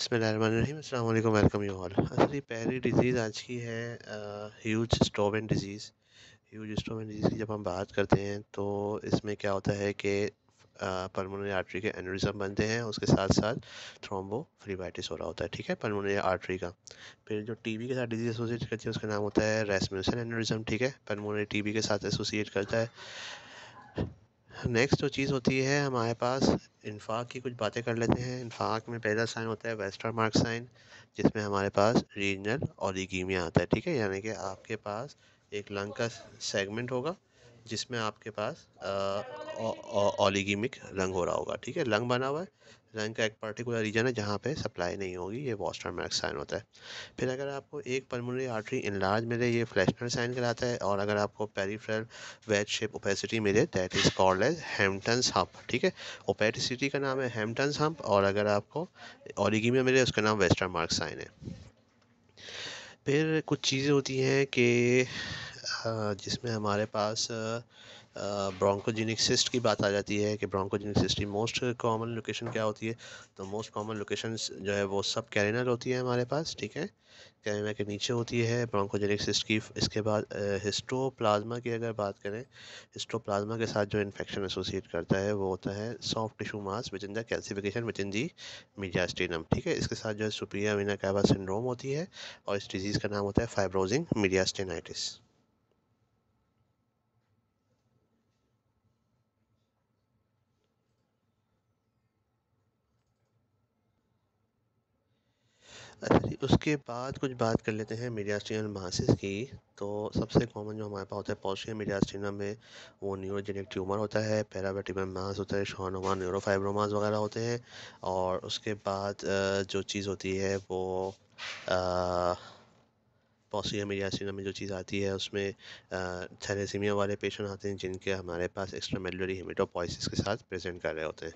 बसमीम अल्लाम welcome you all असल ये पहली डिज़ीज़ आज की है Hughes Stovin disease Hughes Stovin disease की जब हम बात करते हैं तो इसमें क्या होता है कि पलमोनरी आर्टरी के एनोरिज्म बनते हैं उसके साथ साथ थ्रोम्बो फ्रीबाइटिस हो रहा होता है ठीक है पलमोनरी आर्टरी का फिर जो टीबी के साथ डिजीज एसोसिएट करती है उसका नाम होता है रेसम्यूसन एनोरिज्म ठीक है पलमोनरी टीबी के साथ एसोसिएट करता है नेक्स्ट जो चीज़ होती है हमारे पास इन्फाक की कुछ बातें कर लेते हैं इन्फाक में पहला साइन होता है वेस्टर्न मार्क साइन जिसमें हमारे पास रीजनल ऑलिगीमिया आता है ठीक है यानी कि आपके पास एक लंग का सेगमेंट होगा जिसमें आपके पास ओलीगीमिक रंग हो रहा होगा ठीक है रंग बना हुआ है रंग का एक पर्टिकुलर रीजन है जहाँ पे सप्लाई नहीं होगी ये वॉस्टर मैक्स साइन होता है फिर अगर आपको एक पल्मोनरी आर्टरी इनलार्ज मिले ये फ्लैशनर साइन कराता है और अगर आपको पेरीफ्रल वेज शेप ओपेसिटी मिले that is called as Hampton's hump ठीक है ओपेटिसिटी का नाम है हेम्पटन हम्प और अगर आपको ओलीगीमिया मिले उसका नाम वेस्टर्न मार्क साइन है फिर कुछ चीज़ें होती हैं कि हाँ, जिसमें हमारे पास ब्रोंकोजेनिक सिस्ट की बात आ जाती है कि ब्रोंकोजेनिक सिस्ट की मोस्ट कॉमन लोकेशन क्या होती है तो मोस्ट कॉमन लोकेशन जो है वो सब कैरिनल होती है हमारे पास ठीक है कैरिना के नीचे होती है ब्रोंकोजेनिक सिस्ट की इसके बाद हिस्टोप्लाज्मा की अगर बात करें हिस्टोप्लाज्मा के साथ जो इन्फेक्शन एसोसिएट करता है वो होता है soft tissue mass which in the calcification which in the mediastinum ठीक है इसके साथ जो है सुप्रिया विना कैबा सिंड्रोम होती है और इस डिज़ीज़ का नाम होता है फाइब्रोजिंग मीडियास्टेनाइटिस उसके बाद कुछ बात कर लेते हैं मीडियास्टिनल मासिस की तो सबसे कॉमन जो हमारे पास होता है पॉजिटिव मीडियास्टिनम में वो न्यूरोजेनिक ट्यूमर होता है पैराबेटिबम मास होता है शोनोमा न्यूरोफाइब्रोमास वगैरह होते हैं और उसके बाद जो चीज़ होती है वो आ, पॉसीहमियासिना में जो चीज़ आती है उसमें थैलेसीमिया वाले पेशेंट आते हैं जिनके हमारे पास एक्स्ट्रा मेलरी हेमेटोपॉइसिस के साथ प्रेजेंट कर रहे होते हैं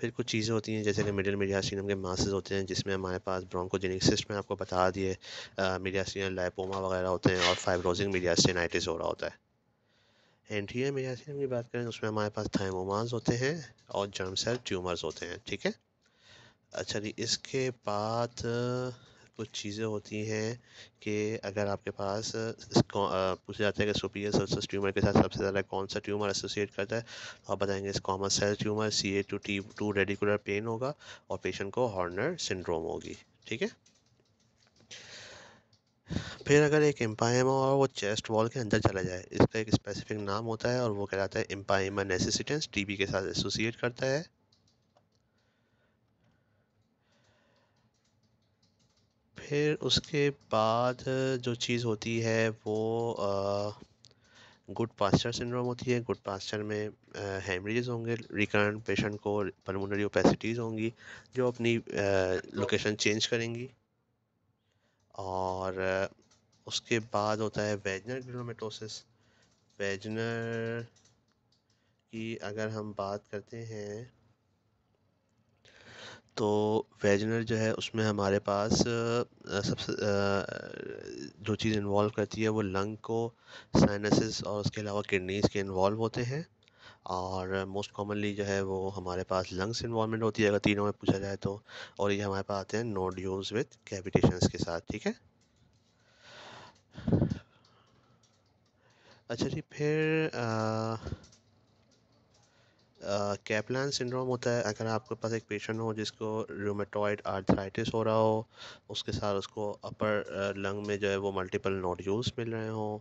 फिर कुछ चीज़ें होती हैं जैसे कि मिडिल मीडियासिनम के मासेज होते हैं जिसमें हमारे पास ब्रोंकोजेनिक सिस्ट में आपको बता दिए मीडियासिना लाइपोमा वगैरह होते हैं और फाइब्रोजिंग मीडियासिनाइटिस हो रहा होता है एंट्रिया मीडियासिनम की बात करें उसमें हमारे पास थाइमोमास होते हैं और जर्म सेल ट्यूमर्स होते हैं ठीक है अच्छा जी इसके बाद कुछ चीज़ें होती हैं कि अगर आपके पास पूछा जाता है कि सुपीरियर सर्फेस ट्यूमर के साथ सबसे ज़्यादा कौन सा ट्यूमर एसोसिएट करता है तो आप बताएंगे इस common cell tumour C A two T two radicular pain होगा और पेशेंट को हॉर्नर सिंड्रोम होगी ठीक है फिर अगर एक एम्पायमा और वो चेस्ट वॉल के अंदर चला जाए इसका एक स्पेसिफिक नाम होता है और वो कहलाता है एम्पायमा नेसेसिटेंस टीबी के साथ एसोसिएट करता है फिर उसके बाद जो चीज़ होती है वो गुड पास्चर सिंड्रोम होती है गुड पास्चर में हेमरेजेस होंगे रिकर्न पेशेंट को पलमोनरी ओपेसिटीज़ होंगी जो अपनी लोकेशन चेंज करेंगी और उसके बाद होता है वेजनर ग्रोमेटोसिस वेजनर की अगर हम बात करते हैं तो वेजनर जो है उसमें हमारे पास सबसे जो चीज़ इन्वॉल्व करती है वो लंग को साइनसिस और उसके अलावा किडनीज़ के इन्वॉल्व होते हैं और मोस्ट कॉमनली जो है वो हमारे पास लंग्स इन्वॉलमेंट होती है अगर तीनों में पूछा जाए तो और ये हमारे पास आते हैं नोड्यूल्स विथ कैविटेशंस के साथ ठीक है अच्छा जी फिर आ, कैपलान सिंड्रोम होता है अगर आपके पास एक पेशेंट हो जिसको रूमेटॉइड आर्थराइटिस हो रहा हो उसके साथ उसको अपर लंग में जो है वो मल्टीपल नोड्यूल्स मिल रहे हों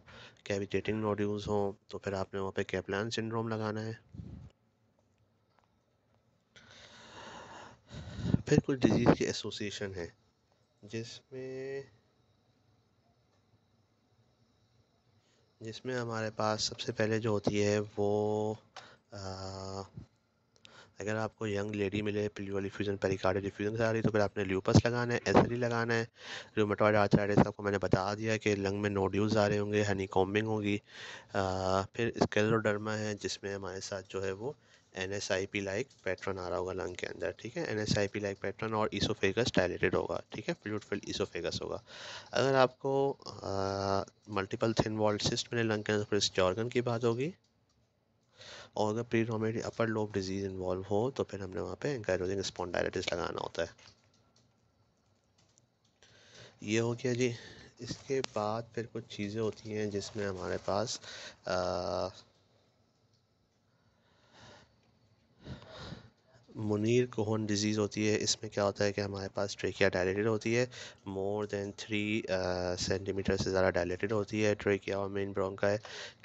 कैविटेटिंग नोड्यूल्स हों तो फिर आपने वहाँ पे कैपलान सिंड्रोम लगाना है फिर कुछ डिजीज़ के एसोसिएशन है जिसमें जिसमें हमारे पास सबसे पहले जो होती है वो अगर आपको यंग लेडी मिले पिल्यूअल डिफ्यूज़न पेरिकार्डियल डिफ्यूज़न से आ रही तो फिर आपने ल्यूपस लगाना है एसरी e लगाना है रोमेटॉइड आर्थराइटिस आपको मैंने बता दिया कि लंग में नोड्यूल्स आ रहे होंगे हनी कॉम्बिंग होगी फिर स्केलोडर्मा है जिसमें हमारे साथ जो है वो N S I P like pattern आ रहा होगा लंग के अंदर ठीक है N S I P like pattern और ईसोफेगस डायलेटेड होगा ठीक है फ्लूड ईसोफेगस होगा अगर आपको मल्टीपल थिन वॉल्ड सिस्ट मिले लंग के अंदर तो फिर जॉर्गन की बात होगी और अगर predominate upper lobe disease involve हो तो फिर हमने वहाँ पे एंकाइरोजिंग स्पॉन्डाइलिटिस लगाना होता है ये हो गया जी इसके बाद फिर कुछ चीज़ें होती हैं जिसमें हमारे पास आ, मुनीर कोहन डिज़ीज़ होती है इसमें क्या होता है कि हमारे पास ट्रेकिया डायलेटेड होती है मोर देन थ्री सेंटीमीटर से ज़्यादा डायलेटेड होती है ट्रेकिया और मेन ब्रोंका है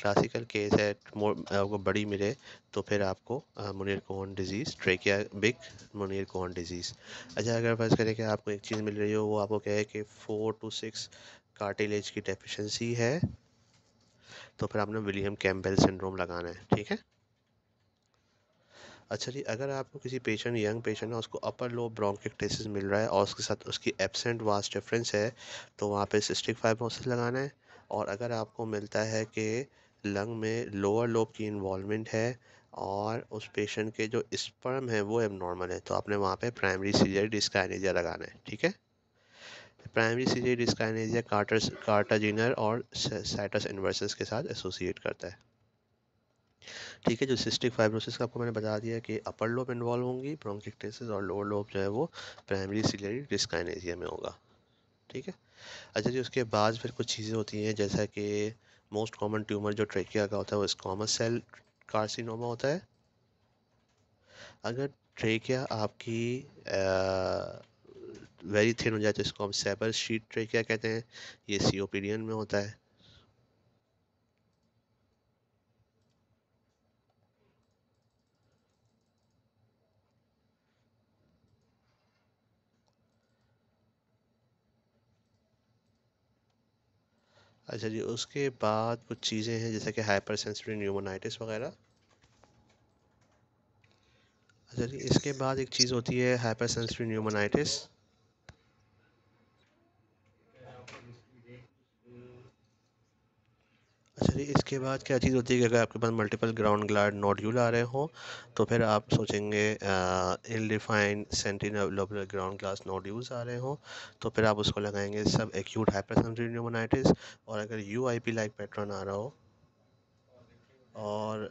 क्लासिकल केस है आपको uh, बड़ी मिले तो फिर आपको uh, Mounier Kuhn disease trachea big Mounier Kuhn disease अच्छा अगर फर्ज करें कि आपको एक चीज़ मिल रही हो वो आपको क्या है कि फ़ोर टू सिक्स कार्टिलेज की डेफिशेंसी है तो फिर आपने विलियम कैम्बेल सिंड्रोम लगाना है ठीक है अच्छा जी अगर आपको किसी पेशेंट यंग पेशेंट है उसको अपर लो टेसिस मिल रहा है और उसके साथ उसकी एबसेंट वास्ट डिफरेंस है तो वहाँ पे सिस्टिक फाइब्रोसिस लगाना है और अगर आपको मिलता है कि लंग में लोअर लोब की इन्वॉलमेंट है और उस पेशेंट के जो स्पर्म है वो एबनॉर्मल है तो आपने वहाँ पे प्राइमरी सीजर डिस्काइनेजिया लगाना है ठीक है primary ciliary dyskinesia Carter Kartagener और साइटस इन्वर्सेस के साथ एसोसिएट करता है ठीक है जो सिस्टिक फाइब्रोसिस का आपको मैंने बता दिया कि अपर लोब इन्वॉल्व होंगी ब्रोंकिक्टेसिस और लोअर लोब जो है वो प्राइमरी सिलेरी डिस्काइनेजिया में होगा ठीक है अच्छा जी उसके बाद फिर कुछ चीज़ें होती हैं जैसा कि मोस्ट कॉमन ट्यूमर जो ट्रेकिया का होता है वो स्कॉमस सेल कार्सिनोमा होता है अगर ट्रेकिया आपकी वेरी थिन हो जाए तो इसको हम सेबर शीट ट्रेकिया कहते हैं ये सीओपीडियन में होता है अच्छा जी उसके बाद कुछ चीज़ें हैं जैसे कि हाइपर सेंसिटिव न्यूमोनाइटिस वगैरह अच्छा जी इसके बाद एक चीज़ होती है हाइपर सेंसिटिव न्यूमोनाइटिस अच्छा जी इसके बाद क्या चीज़ होती है कि अगर आपके पास मल्टीपल ग्राउंड ग्लाड नोड्यूल आ रहे हों तो फिर आप सोचेंगे इनडिफाइंड सेंटिन ग्राउंड ग्लास नोड्यूल्स आ रहे हों तो फिर आप उसको लगाएंगे सब एक्यूट हाइपरसेंसिटिव न्यूमोनाइटिस और अगर U I P like pattern आ रहा हो और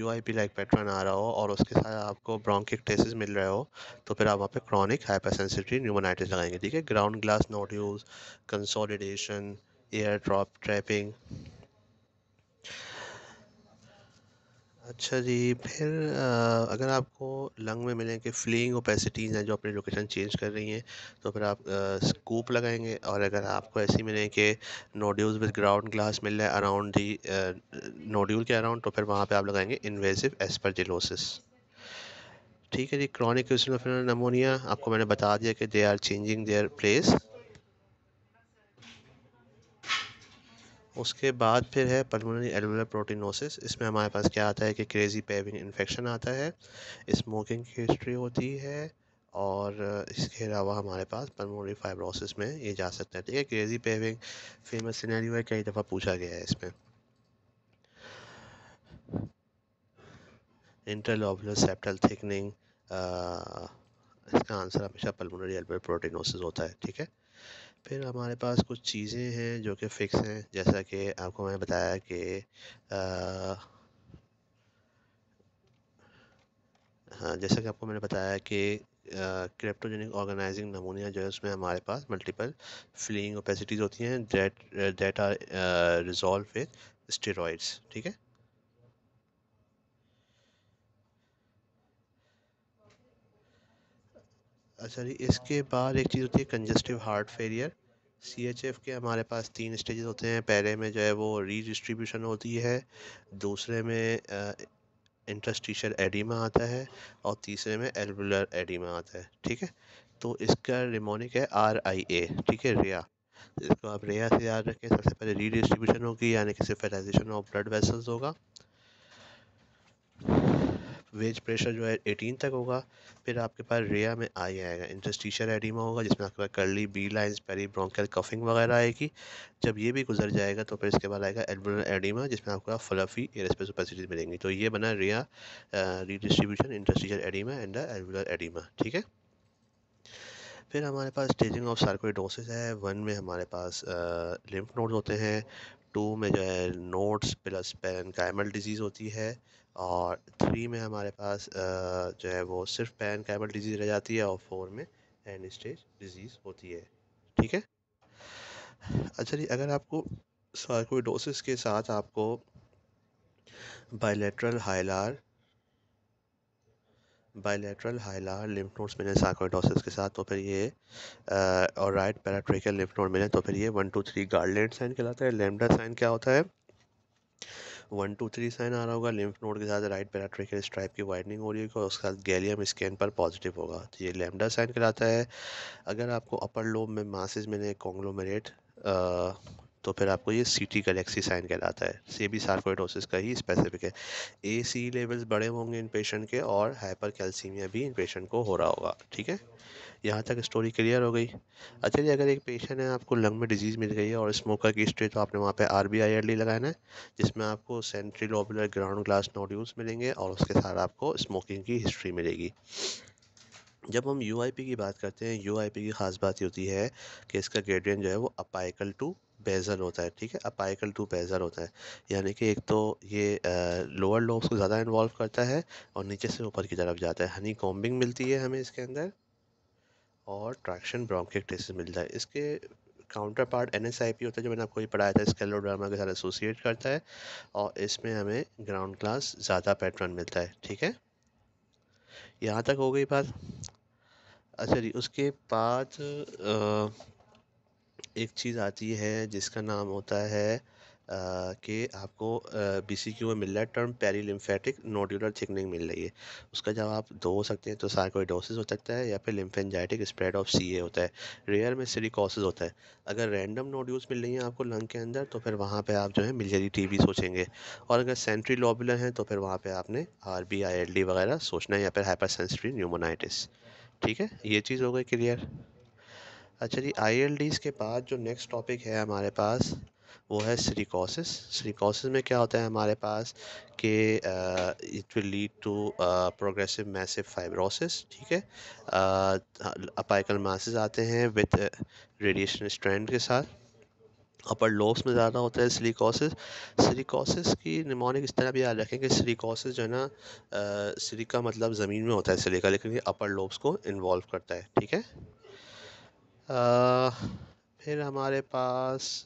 U I P like pattern आ रहा हो और उसके साथ आपको ब्रॉन्किक टेसिस मिल रहे हो तो फिर आप वहाँ पे क्रॉनिक हाइपरसेंसिटिव न्यूमोनाइटिस लगाएंगे ठीक है ground glass nodules consolidation airdrop trapping अच्छा जी फिर आ, अगर आपको लंग में मिलें कि फ्लीइंग ओपेसिटीज़ हैं जो अपनी लोकेशन चेंज कर रही हैं तो फिर आप स्कूप लगाएंगे और अगर आपको ऐसी मिलें कि नोड्यूल्स विद ग्राउंड ग्लास मिल रहा है अराउंड दी नोड्यूल के अराउंड तो फिर वहाँ पे आप लगाएंगे इन्वेसिव एस्परजिलोसिस ठीक है जी क्रॉनिक नमोनिया आपको मैंने बता दिया कि they are changing their place उसके बाद फिर है पलमोनरी एल्वोलर प्रोटीनोसिस इसमें हमारे पास क्या आता है कि क्रेजी पेविंग इन्फेक्शन आता है स्मोकिंग की हिस्ट्री होती है और इसके अलावा हमारे पास पलमोनरी फाइब्रोसिस में ये जा सकता है ठीक है क्रेजी पेविंग फेमस सिनेरियो है कई दफ़ा पूछा गया है इसमें इंटरलोबुलर सेप्टल थिकनिंग इसका आंसर हमेशा पलमोनरी एल्वोलर प्रोटीनोसिस होता है ठीक है फिर हमारे पास कुछ चीज़ें हैं जो कि फ़िक्स हैं जैसा कि आपको मैंने बताया कि हाँ जैसा कि आपको मैंने बताया कि क्रिप्टोजेनिक ऑर्गेनाइजिंग नमूनिया जो है उसमें हमारे पास मल्टीपल फ्लिंग ओपेसिटीज़ होती हैं that that are resolve with steroids ठीक है जी इसके बाद एक चीज़ होती है congestive heart failure C H F के हमारे पास तीन स्टेजेस होते हैं पहले में जो है वो रीडिस्ट्रीब्यूशन होती है दूसरे में इंटरस्टिशल एडिमा आता है और तीसरे में एल्बुलर एडिमा आता है ठीक है तो इसका रिमोनिक है आर आई ए ठीक है रिया इसको आप रेया से याद रखें सबसे पहले रीडिस्ट्रीब्यूशन होगी यानी कि सिफेलाइजेशन ऑफ ब्लड वेसल्स होगा वेज प्रेशर जो है एटीन तक होगा फिर आपके पास रेया में आई आएगा इंटरस्टिशर एडिमा होगा जिसमें आपके पास Kerley B lines peribronchial cuffing वगैरह आएगी जब ये भी गुजर जाएगा तो फिर इसके बाद आएगा एल्बुलर एडिमा जिसमें आपको फ्लफी एयरस्पेस मिलेंगी तो ये बना रेया रीडिस्ट्रीब्यूशन इंटरस्टिशर एडिमा एंड एलबुलर एडिमा ठीक है फिर हमारे पास स्टेजिंग ऑफ सार्कोडोसिस है वन में हमारे पास लिम्फ नोड्स होते हैं टू में जो है नोट्स प्लस पेरनकाइमल डिजीज़ होती है और थ्री में हमारे पास जो है वो सिर्फ पैन कैबल डिजीज़ रह जाती है और फोर में एंड स्टेज डिजीज़ होती है ठीक है अच्छा जी अगर आपको सार्कोइडोसिस के साथ आपको bilateral hilar bilateral hilar lymph nodes मिले सार्कोइडोसिस के साथ तो फिर ये और राइट पैराट्रिकल लिम्फ नोड मिले तो फिर ये one two three Garland sign कहलाता है लेमडा साइन क्या होता है वन टू थ्री साइन आ रहा होगा लिम्फ नोड के साथ राइट पैराट्रिकल स्ट्राइप की वाइडनिंग हो रही होगी और उसके साथ गैलियम स्कैन पर पॉजिटिव होगा तो ये लेमडा साइन कराता है अगर आपको अपर लोब में मासेज मिले कॉन्ग्लोमेरेट तो फिर आपको ये सी टी गलेक्सी साइन कहलाता है सी भी सार्कोइडोसिस का ही स्पेसिफिक है ए सी लेवल्स बड़े होंगे इन पेशेंट के और हाइपर कैल्सीमिया भी इन पेशेंट को हो रहा होगा ठीक है यहाँ तक स्टोरी क्लियर हो गई अच्छा जी अगर एक पेशेंट है आपको लंग में डिजीज़ मिल गई है और स्मोकर की हिस्ट्री तो आपने वहाँ पे आर बी आई डी लगाना है जिसमें आपको centrilobular ground glass nodules मिलेंगे और उसके साथ आपको स्मोकिंग की हिस्ट्री मिलेगी जब हम यू की बात करते हैं यू की ख़ास बात ये होती है कि इसका ग्रेडियन जो है वो अपाइकल टू बेज़ल होता है ठीक है अपाइकल टू बेज़ल होता है यानी कि एक तो ये लोअर लोब्स को ज़्यादा इन्वॉल्व करता है और नीचे से ऊपर की तरफ जाता है हनी कॉम्बिंग मिलती है हमें इसके अंदर और ट्रैक्शन ब्रोंकिटिस मिलता है इसके काउंटर पार्ट एन होता है जो मैंने आपको ये पढ़ाया था स्केलोड्रामा के साथ एसोसिएट करता है और इसमें हमें ग्राउंड क्लास ज़्यादा पैटर्न मिलता है ठीक है यहाँ तक हो गई बात अच्छा जी उसके बाद एक चीज़ आती है जिसका नाम होता है कि आपको बी सी क्यू में मिल रहा है term perilymphatic nodular thickening मिल रही है उसका जब आप दो हो सकते हैं तो सार्कोइडोसिस हो सकता है या फिर लिम्फेंजाइटिक स्प्रेड ऑफ सी होता है रेयर में सिरिकॉसिस होता है अगर रैंडम नोड्यूल्स मिल रही हैं आपको लंग के अंदर तो फिर वहाँ पर आप जो है मिलजरी टी वी सोचेंगे और अगर सेंट्री लॉबुलर हैं तो फिर वहाँ पर आपने R B I L D वगैरह सोचना है या फिर हाइपर सेंसट्री न्यूमोनाइटिस ठीक है ये चीज़ हो गई क्लियर अच्छा जी आई के बाद जो नेक्स्ट टॉपिक है हमारे पास वो है सिरिकॉसिस सिरिकॉसिस में क्या होता है हमारे पास कि it will lead to progressive massive fibrosis ठीक है अपाइकल मासिस आते हैं विद रेडिएशन स्ट्रैंड के साथ अपर लोब्स में ज़्यादा होता है सिलिकॉसिस सिलिकॉसिस की निमोनिक इस तरह भी याद रखें कि सिलिकॉसिस जो है ना सिलिका मतलब ज़मीन में होता है सिलिका लेकिन ये अपर लोब्स को इन्वॉल्व करता है ठीक है आ, फिर हमारे पास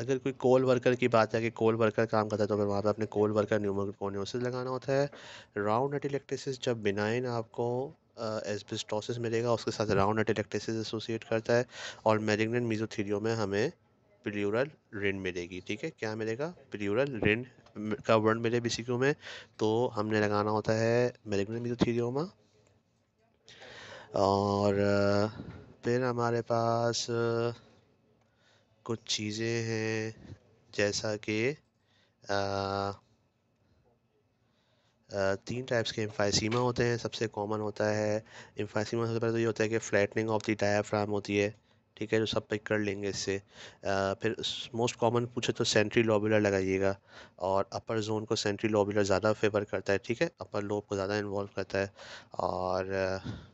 अगर कोई कोल वर्कर की बात है कि कोल वर्कर काम करता है तो फिर वहाँ पर अपने कोल वर्कर न्यूमोकोनियोसिस लगाना होता है राउंड नट इलेक्ट्रिसिस जब बिनाइन आपको एसबिस्टोसिस मिलेगा उसके साथ राउंड नट इलेक्ट्रिसिस एसोसिएट करता है और मेलिग्नेंट मीजोथीरियो में हमें प्ल्यूरल रिन मिलेगी ठीक है क्या मिलेगा प्ल्यूरल रिन का वर्ण मिले बी में तो हमने लगाना होता है मेलिग्नेंट मीजोथीरियोमा और फिर हमारे पास कुछ चीज़ें हैं जैसा कि तीन टाइप्स के इम्फाइसीमा होते हैं सबसे कॉमन होता है इम्फाइसीमा सबसे पहले तो ये होता है कि फ्लैटनिंग ऑफ द डायाफ्राम होती है ठीक है जो सब पिक कर लेंगे इससे आ, फिर मोस्ट कॉमन पूछे तो सेंट्री लॉबुलर लगाइएगा और अपर जोन को सेंट्री लॉबुलर ज़्यादा फेवर करता है ठीक है अपर लोब को ज़्यादा इन्वॉल्व करता है और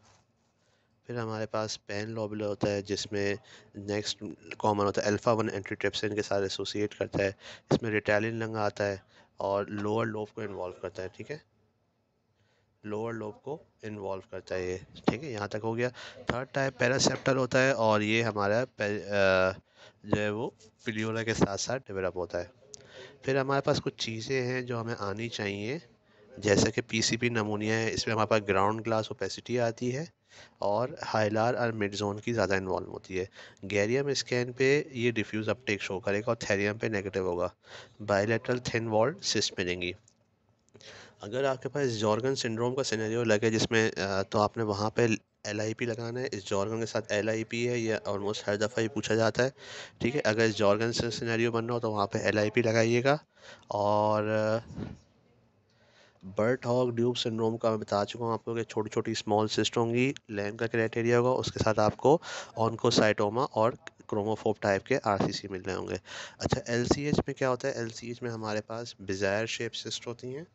फिर हमारे पास पेन लोबुलर होता है जिसमें नेक्स्ट कॉमन होता है अल्फ़ा वन एंटीट्रिप्सिन के साथ एसोसिएट करता है इसमें रिटालिन लंग आता है और लोअर लोब को इन्वॉल्व करता है ठीक है लोअर लोब को इन्वॉल्व करता है ये ठीक है यहाँ तक हो गया थर्ड टाइप पैरासेप्टर होता है और ये हमारा जो है वो पिलियोला के साथ साथ डेवलप होता है फिर हमारे पास कुछ चीज़ें हैं जो हमें आनी चाहिए जैसे कि पीसीपी नमूनिया है इसमें हमारे पास ग्राउंड ग्लास ओपेसिटी आती है और हाइलार और मिड जोन की ज़्यादा इन्वॉल्व होती है गैरियम स्कैन पे ये डिफ्यूज़ अपटेक शो करेगा और थेरियम पे नेगेटिव होगा बायोलेट्रल थिन वॉल सिस्ट मिलेंगी अगर आपके पास जॉर्गन सिंड्रोम का सिनेरियो लगे जिसमें तो आपने वहाँ पे एल आई पी लगाना है इस जॉर्गन के साथ एल आई पी है यह ऑलमोस्ट हर दफ़ा ही पूछा जाता है ठीक है अगर इस जॉर्गन से सिनेरियो बन रहा हो तो वहाँ पे एल आई पी लगाइएगा और बर्ट हॉक ड्यूब सिंड्रोम का मैं बता चुका हूँ आपको कि छोटी छोटी स्मॉल सिस्ट होंगी लैम का क्राइटेरिया होगा उसके साथ आपको ऑनकोसाइटोमा और क्रोमोफोब टाइप के आरसीसी मिल रहे होंगे अच्छा एलसीएच में क्या होता है एलसीएच में हमारे पास बिजायर शेप सिस्ट होती हैं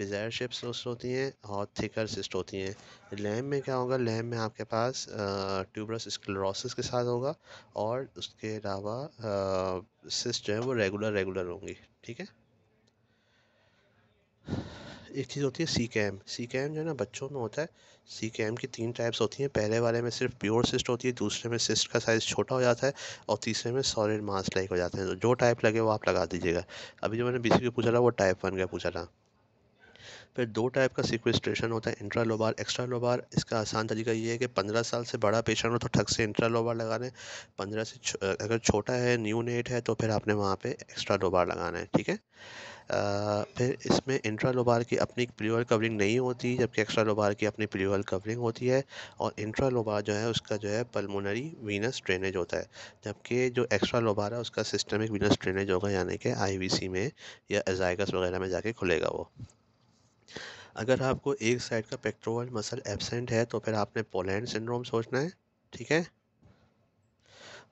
बिजायर शेप सिस्ट होती हैं और थिकर सिस्ट होती हैं लैम में क्या होगा लैम में आपके पास ट्यूबरस स्क्लेरोसिस के साथ होगा और उसके अलावा सिस्ट जो है वो रेगुलर रेगुलर होंगी ठीक है एक चीज़ होती है सी कैम सी कैम जो है ना बच्चों में होता है सी कैम की तीन टाइप्स होती हैं पहले वाले में सिर्फ प्योर सिस्ट होती है दूसरे में सिस्ट का साइज़ छोटा हो जाता है और तीसरे में सॉलिड मास लाइक हो जाते हैं तो जो टाइप लगे वो आप लगा दीजिएगा अभी जो मैंने बी के पूछा था वो टाइप वन का पूछा था फिर दो टाइप का सिक्वेस्ट्रेशन होता है इंट्रा लोबार एक्स्ट्रा लोबार इसका आसान तरीका ये है कि पंद्रह साल से बड़ा पेशेंट हो तो ठग से इंट्रा लोबार लगा दें पंद्रह से अगर छोटा है न्यू नेट है तो फिर आपने वहाँ पर एक्स्ट्रा लोबार लगाना है ठीक है फिर इसमें इंट्रा लोबार की अपनी प्लीवर कवरिंग नहीं होती जबकि एक्स्ट्रा लोबार की अपनी प्लीवर कवरिंग होती है और इंट्रा लोबार जो है उसका जो है पल्मोनरी वीनस ड्रेनेज होता है जबकि जो एक्स्ट्रा लोबार है उसका सिस्टमिक वीनस ड्रेनेज होगा यानी कि आई में या एजाइकस वगैरह में जाके खुलेगा वो अगर आपको एक साइड का पेक्ट्रोवल मसल एबसेंट है तो फिर आपने पोलैंड सिंड्रोम सोचना है ठीक है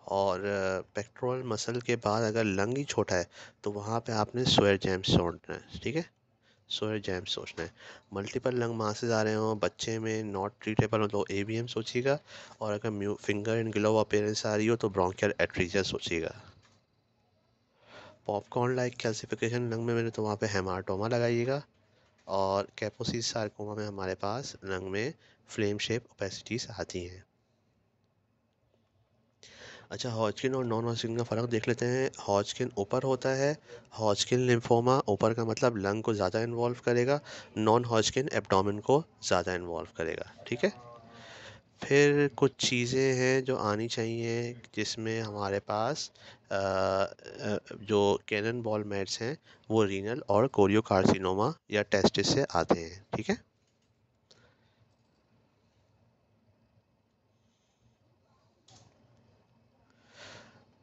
और पेक्टोरल मसल के बाद अगर लंग ही छोटा है तो वहाँ पे आपने स्वेयर जैम सोचना है ठीक है सोयर जैम सोचना है मल्टीपल लंग मासेज आ रहे हों बच्चे में नॉट ट्रीटेबल हो तो ए बी एम सोचिएगा और अगर म्यू फिंगर एंड ग्लोव अपेयरेंस आ रही हो तो ब्रोंकियल एट्रीजर सोचिएगा पॉपकॉर्न लाइक कैल्सिफिकेशन लंग में मैंने तो वहाँ पे हेमाटोमा लगाइएगा और कैपोसिस सार्कोमा में हमारे पास लंग में फ्लेम शेप ओपेसिटीज़ आती हैं अच्छा हॉजकिन और नॉन हॉजकिन का फ़र्क देख लेते हैं हॉजकिन ऊपर होता है हॉजकिन लिम्फोमा ऊपर का मतलब लंग को ज़्यादा इन्वॉल्व करेगा नॉन हॉजकिन एबडामिन को ज़्यादा इन्वॉल्व करेगा ठीक है फिर कुछ चीज़ें हैं जो आनी चाहिए जिसमें हमारे पास आ, जो कैनन बॉल मैट्स हैं वो रीनल और कोरियोकार्सिनोमा या टेस्टिस से आते हैं ठीक है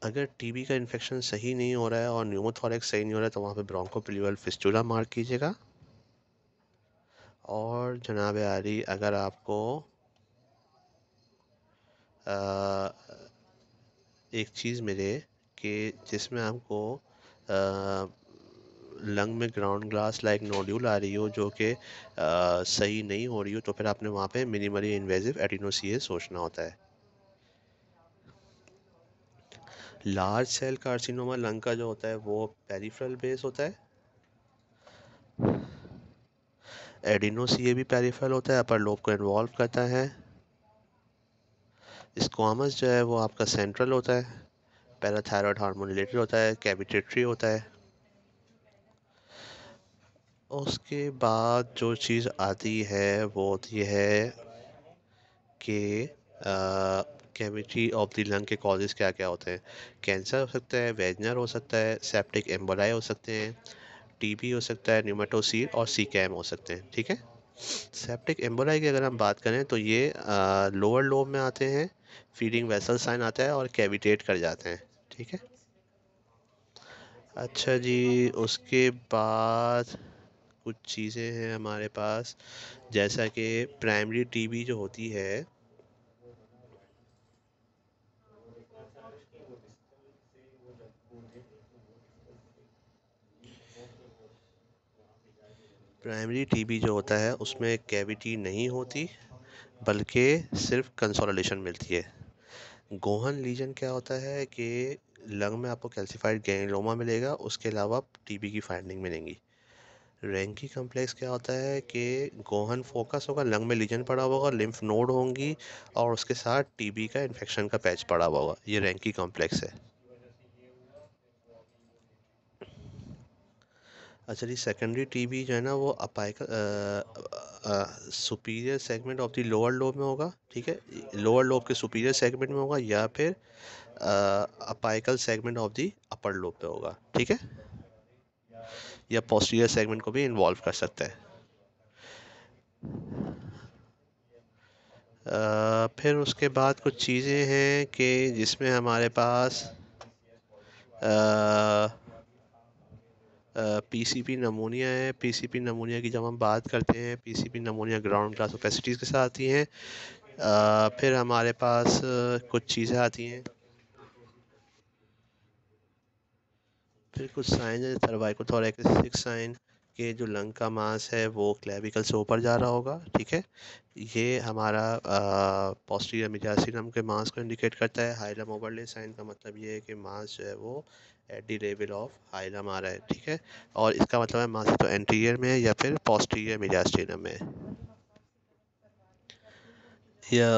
अगर टीबी का इन्फेक्शन सही नहीं हो रहा है और न्यूमोथोरैक्स सही नहीं हो रहा है तो वहाँ पे ब्रोंको प्लीवल फिस्टूला मार्क कीजिएगा और जनाब आरी अगर आपको आ, एक चीज़ मिले कि जिसमें आपको आ, लंग में ग्राउंड ग्लास लाइक नोड्यूल आ रही हो जो कि सही नहीं हो रही हो तो फिर आपने वहाँ पे मिनिमली इन्वेजिव एडिनोसीए सोचना होता है लार्ज सेल कार्सिनोमा लंग का जो होता है वो पेरिफेरल बेस होता है एडिनो सी भी पेरिफेरल होता है अपर लोब को इन्वॉल्व करता है स्कॉमस जो है वो आपका सेंट्रल होता है पैराथायरॉयड हार्मोन रिलेटेड होता है कैबिटेटरी होता है उसके बाद जो चीज़ आती है वो होती है कि केमिस्ट्री ऑफ द लंग के कॉजेज़ क्या क्या होते हैं कैंसर हो सकता है वेजनर हो सकता है सेप्टिक एम्बोलाई हो सकते हैं टीबी हो सकता है न्यूमेटोसीड और सी कैम हो सकते हैं ठीक है सेप्टिक एम्बोलाई की अगर हम बात करें तो ये लोअर लोब में आते हैं फीडिंग वेसल साइन आता है और कैविटेट कर जाते हैं ठीक है अच्छा जी उसके बाद कुछ चीज़ें हैं हमारे पास जैसा कि प्राइमरी टीबी जो होती है प्राइमरी टीबी जो होता है उसमें कैविटी नहीं होती बल्कि सिर्फ कंसोलिडेशन मिलती है गोहन लीजन क्या होता है कि लंग में आपको कैल्सीफाइड गैंगलोमा मिलेगा उसके अलावा टीबी की फाइंडिंग मिलेंगी रैंकी कम्प्लेक्स क्या होता है कि गोहन फोकस होगा लंग में लीजन पड़ा हुआ होगा लिम्फ नोड होंगी और उसके साथ टीबी का इन्फेक्शन का पैच पड़ा हुआ होगा ये रैंकी कॉम्प्लेक्स है अच्छा जी सेकेंडरी टीबी जो है ना वो apical superior segment of the lower lobe में होगा ठीक है लोअर लोब के सुपीरियर सेगमेंट में होगा या फिर apical segment of the upper lobe में होगा ठीक है या पोस्टीरियर सेगमेंट को भी इन्वॉल्व कर सकते हैं फिर उसके बाद कुछ चीज़ें हैं कि जिसमें हमारे पास आ, पीसीपी नमूनिया है पीसीपी नमूनिया की जब हम बात करते हैं PCP pneumonia ground class opacities के साथ आती हैं फिर हमारे पास कुछ चीज़ें आती हैं फिर कुछ साइन है थर्वाइकोथोरेसिक साइन के जो लंग का मांस है वो क्लेविकल से ऊपर जा रहा होगा ठीक है ये हमारा पॉस्टीरियर मिजासिनम के मांस को इंडिकेट करता है हाइलम ओवरले साइन का मतलब ये है कि मांस जो है वो at the level of hilum आ रहा है ठीक है और इसका मतलब है मासी तो एंटीरियर में है या फिर पोस्टीरियर मेजास्टेनम में या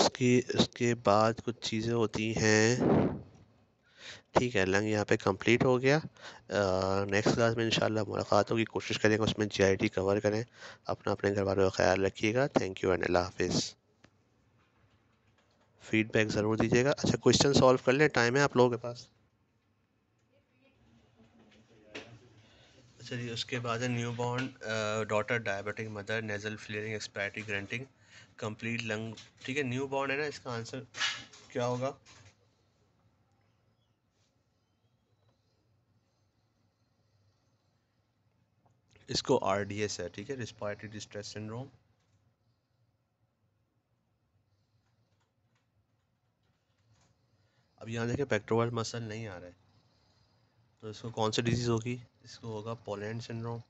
उसकी उसके बाद कुछ चीज़ें होती हैं ठीक है लंग यहाँ पे कंप्लीट हो गया नेक्स्ट क्लास में इंशाल्लाह मुलाकातों की कोशिश करेंगे उसमें टी कवर करें अपना अपने घर वालों का ख्याल रखिएगा थैंक यू एंड अल्लाह हाफिज़ फीडबैक ज़रूर दीजिएगा अच्छा क्वेश्चन सॉल्व कर लें टाइम है आप लोगों के पास चलिए उसके बाद है newborn daughter diabetic mother nasal flaring expiry grunting complete lung ठीक है न्यू बॉर्न है ना इसका आंसर क्या होगा इसको आरडीएस है ठीक है रिस्पायरेटरी डिस्ट्रेस सिंड्रोम अब यहाँ देखें पेक्ट्रोवल मसल नहीं आ रहा है तो इसको कौन सी डिजीज़ होगी इसको होगा पोलैंड सिंड्रोम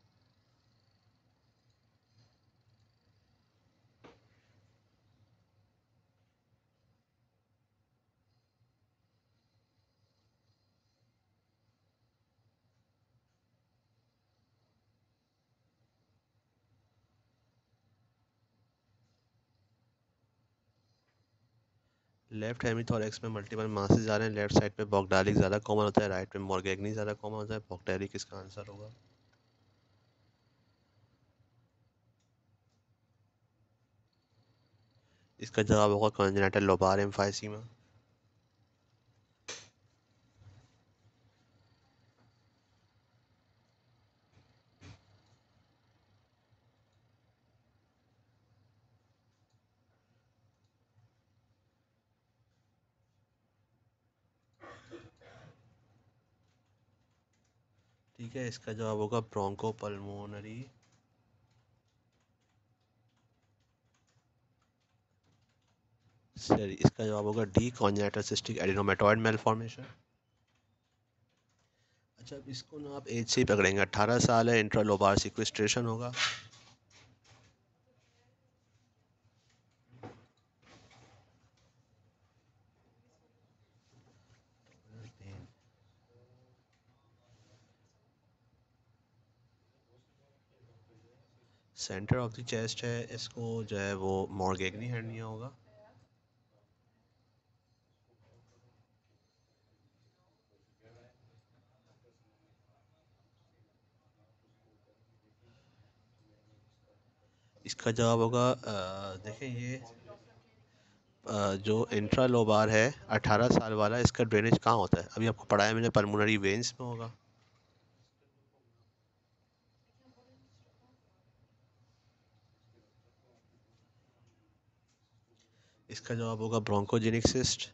लेफ्ट हेमीथोरैक्स में मल्टीपल मासेज आ रहे हैं लेफ्ट साइड पे बॉगडालिक ज़्यादा कॉमन होता है राइट में मॉर्गेगनी ज़्यादा कॉमन होता है बॉकडेरिक इसका आंसर होगा इसका जवाब होगा कॉन्जनेटल लोबार एम्फाइसीमा ठीक है इसका जवाब होगा ब्रोंको पल्मोनरी सर इसका जवाब होगा D congenital cystic adenomatoid malformation अच्छा अब इसको ना आप एज से ही पकड़ेंगे अट्ठारह साल है इंट्रा लोबार सिक्वेस्ट्रेशन होगा सेंटर ऑफ द चेस्ट है इसको जो है वो मॉर्गेगनी हैंड होगा इसका जवाब होगा देखें ये आ, जो इंट्रा लोबार है 18 साल वाला इसका ड्रेनेज कहाँ होता है अभी आपको पढ़ाया मैंने पलमोनरी वेंस में होगा इसका जवाब होगा सिस्ट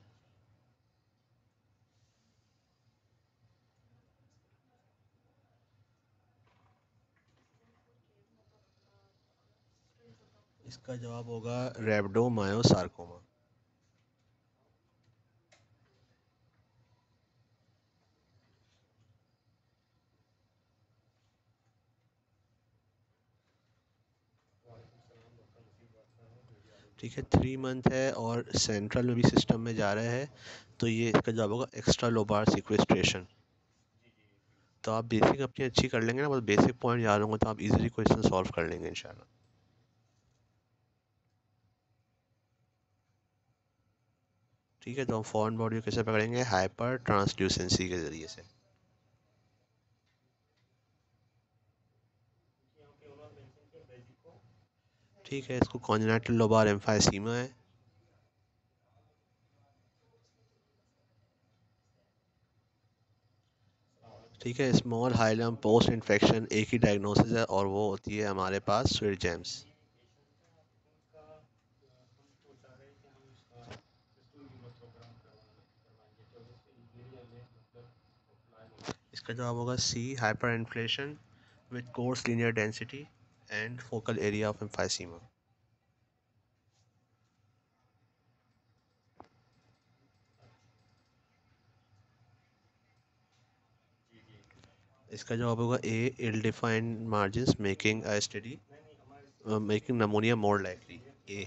इसका जवाब होगा रेबडोमायोसार्कोमा ठीक है थ्री मंथ है और सेंट्रल में भी सिस्टम में जा रहा है तो ये इसका जवाब होगा एक्स्ट्रा लोबार सिक्वेस्ट्रेशन तो आप बेसिक अपनी अच्छी कर लेंगे ना बस बेसिक पॉइंट याद होंगे तो आप इजीली क्वेश्चन सॉल्व कर लेंगे इन ठीक है तो हम फॉरन बॉडी कैसे पकड़ेंगे हाइपर ट्रांसल्यूसेंसी के ज़रिए से ठीक है इसको कॉन्जनेटल लोबार एम्फाइसीमा है ठीक है स्मॉल हाइलम पोस्ट इन्फेक्शन एक ही डायग्नोसिस है और वो होती है हमारे पास स्वीट जेम्स इसका जवाब होगा C hyperinflation with coarse linear density and focal area of emphysema. इसका जवाब होगा A ill defined margin making I study making pneumonia more likely A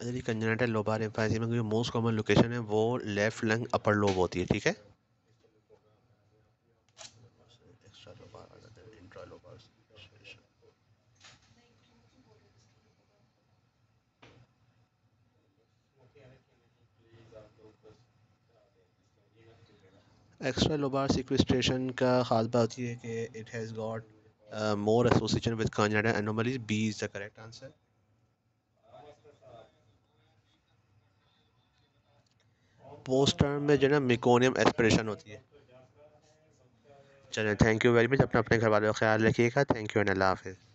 अच्छा ये लोबार एम्फाइसिमा की जो मोस्ट कॉमन लोकेशन है वो लेफ्ट लंग अपर लोब होती है ठीक है एक्स्ट्रा लोबार सिक्वेस्ट्रेशन का ख़ास बात यह है कि it has got more association with congenital anomalies B is the correct answer post term में जो है ना मिकोनियम एस्पिरेशन होती है चलें थैंक यू वेरी मच अपने अपने घर वालों का ख्याल रखिएगा थैंक यू एंड अल्लाह हाफिज़